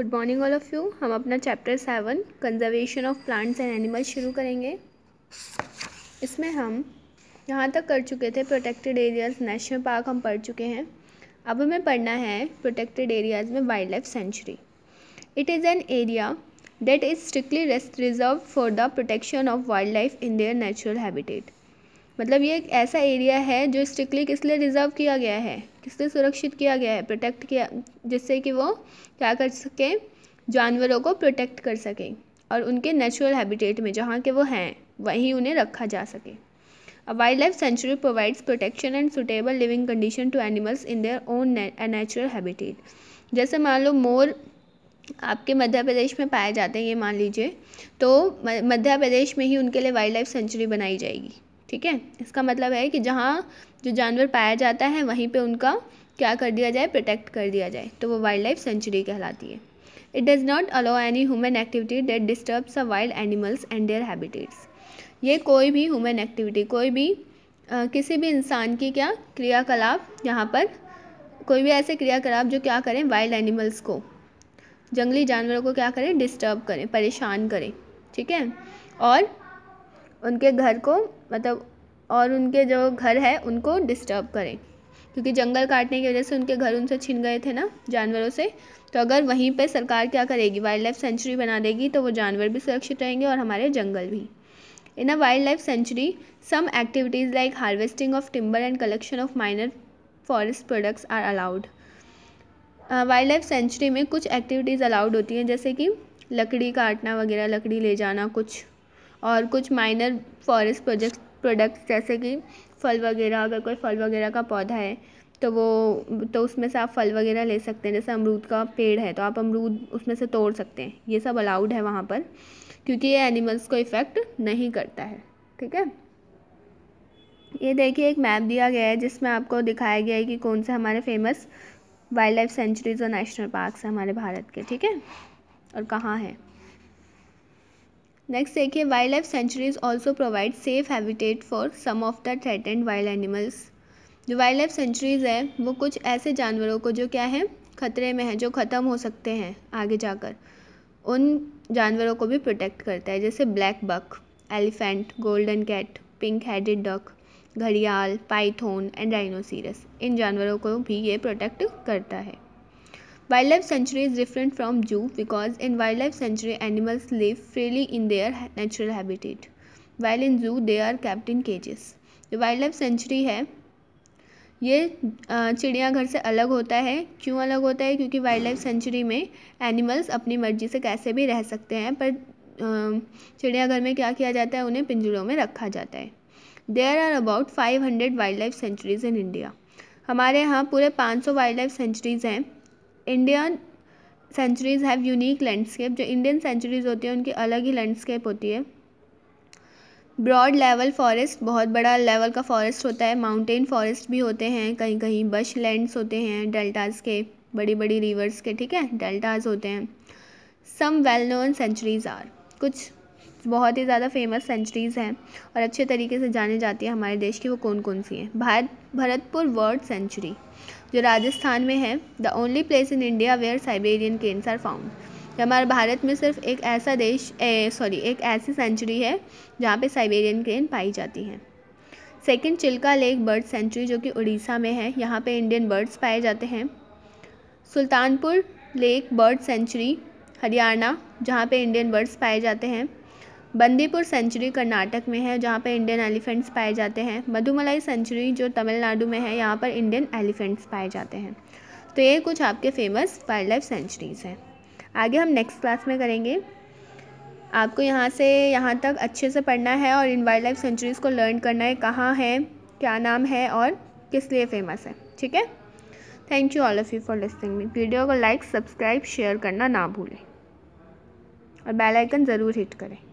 good morning all of you हम अपना chapter seven conservation of plants and animals शुरू करेंगे इसमें हम यहाँ तक कर चुके थे प्रोटेक्टेड एरियाज़ नेशनल पार्क हम पढ़ चुके हैं अब हमें पढ़ना है प्रोटेक्टेड एरियाज़ में wild life sanctuary it is an area is strictly reserve for the protection of wild life in their natural habitat मतलब ये एक ऐसा एरिया है जो स्ट्रिक्टली किस लिए रिजर्व किया गया है किस लिए सुरक्षित किया गया है प्रोटेक्ट किया जिससे कि वो क्या कर सके जानवरों को प्रोटेक्ट कर सकें और उनके नेचुरल हैबिटेट में जहाँ के वो हैं वहीं उन्हें रखा जा सके wild life sanctuary provides protection and suitable living condition to animals in their own natural habitat जैसे मान लो मोर आपके मध्य प्रदेश में पाए जाते हैं ये मान लीजिए तो मध्य प्रदेश में ही उनके लिए वाइल्ड लाइफ सेंचुरी बनाई जाएगी ठीक है इसका मतलब है कि जहाँ जो जानवर पाया जाता है वहीं पे उनका क्या कर दिया जाए प्रोटेक्ट कर दिया जाए तो वो वाइल्ड लाइफ सेंचुरी कहलाती है it does not allow any human activity that disturbs a wild animals and their habitats ये कोई भी ह्यूमन एक्टिविटी कोई भी आ, किसी भी इंसान की क्या क्रियाकलाप यहाँ पर कोई भी ऐसे क्रियाकलाप जो क्या करें वाइल्ड एनिमल्स को जंगली जानवरों को क्या करें डिस्टर्ब करें परेशान करें ठीक है और उनके घर को मतलब और उनके जो घर है उनको डिस्टर्ब करें क्योंकि जंगल काटने की वजह से उनके घर उनसे छिन गए थे ना जानवरों से तो अगर वहीं पे सरकार क्या करेगी वाइल्ड लाइफ सेंचुरी बना देगी तो वो जानवर भी सुरक्षित रहेंगे और हमारे जंगल भी in a wild life sanctuary some activities like harvesting of timber and collection of minor forest products are allowed wild life sanctuary में कुछ एक्टिविटीज़ अलाउड होती हैं जैसे कि लकड़ी काटना वगैरह लकड़ी ले जाना कुछ और कुछ माइनर फॉरेस्ट प्रोजेक्ट प्रोडक्ट्स जैसे कि फल वगैरह अगर कोई फल वगैरह का पौधा है तो वो तो उसमें से आप फल वगैरह ले सकते हैं जैसे अमरूद का पेड़ है तो आप अमरूद उसमें से तोड़ सकते हैं ये सब अलाउड है वहाँ पर क्योंकि ये एनिमल्स को इफ़ेक्ट नहीं करता है ठीक है ये देखिए एक मैप दिया गया है जिसमें आपको दिखाया गया है कि कौन से हमारे फेमस वाइल्ड लाइफ सेंचुरीज़ और नेशनल पार्क्स हैं हमारे भारत के ठीक है और कहाँ हैं नेक्स्ट देखिए wild life sanctuaries also provide safe habitat for some of the threatened wild animals जो वाइल्ड लाइफ सेंचुरीज है वो कुछ ऐसे जानवरों को जो क्या है खतरे में है जो ख़त्म हो सकते हैं आगे जाकर उन जानवरों को भी प्रोटेक्ट करता है जैसे black buck elephant golden cat pink headed duck घड़ियाल पाइथोन एंड डाइनोसीरस इन जानवरों को भी ये प्रोटेक्ट करता है Wildlife sanctuary is different from zoo because in wildlife sanctuary animals live freely in their natural habitat while in zoo they are kept in cages जो wildlife sanctuary है ये चिड़ियाघर से अलग होता है क्यों अलग होता है क्योंकि वाइल्ड लाइफ सेंचुरी में एनिमल्स अपनी मर्जी से कैसे भी रह सकते हैं पर चिड़ियाघर में क्या किया जाता है उन्हें पिंजड़ों में रखा जाता है there are about five hundred wild life sanctuaries in India हमारे यहाँ पूरे पाँच सौ वाइल्ड लाइफ सेंचुरीज़ हैं Indian sanctuaries have unique landscape जो इंडियन सेंचुरीज़ होती है उनकी अलग ही लैंडस्केप होती है ब्रॉड लेवल फॉरेस्ट बहुत बड़ा लेवल का फॉरेस्ट होता है माउंटेन फॉरेस्ट भी होते हैं कहीं कहीं बश लैंड्स होते हैं डेल्टाज के बड़ी बड़ी रिवर्स के ठीक है डेल्टाज होते हैं some well known sanctuaries are कुछ बहुत ही ज़्यादा फेमस सेंचुरीज़ हैं और अच्छे तरीके से जाने जाती है हमारे देश की वो कौन कौन सी हैं भारत भरतपुर वर्ल्ड सेंचुरी जो राजस्थान में है the only place in India where Siberian cranes are found हमारे भारत में सिर्फ एक ऐसा देश सॉरी एक ऐसी सेंचुरी है जहाँ पे साइबेरियन क्रेन पाई जाती हैं second Chilka lake bird sanctuary जो कि उड़ीसा में है यहाँ पे इंडियन बर्ड्स पाए जाते हैं Sultanpur lake bird sanctuary Haryana जहाँ पे इंडियन बर्ड्स पाए जाते हैं बंदीपुर सेंचुरी कर्नाटक में है जहाँ पर इंडियन एलिफेंट्स पाए जाते हैं मधुमलाई सेंचुरी जो तमिलनाडु में है यहाँ पर इंडियन एलिफेंट्स पाए जाते हैं तो ये कुछ आपके फेमस वाइल्ड लाइफ सेंचुरीज़ हैं आगे हम नेक्स्ट क्लास में करेंगे आपको यहाँ से यहाँ तक अच्छे से पढ़ना है और इन वाइल्ड लाइफ सेंचुरीज़ को लर्न करना है कहाँ है क्या नाम है और किस लिए फेमस है ठीक है thank you all of you for listening me video को लाइक सब्सक्राइब शेयर करना ना भूलें और बेल आइकन ज़रूर हिट करें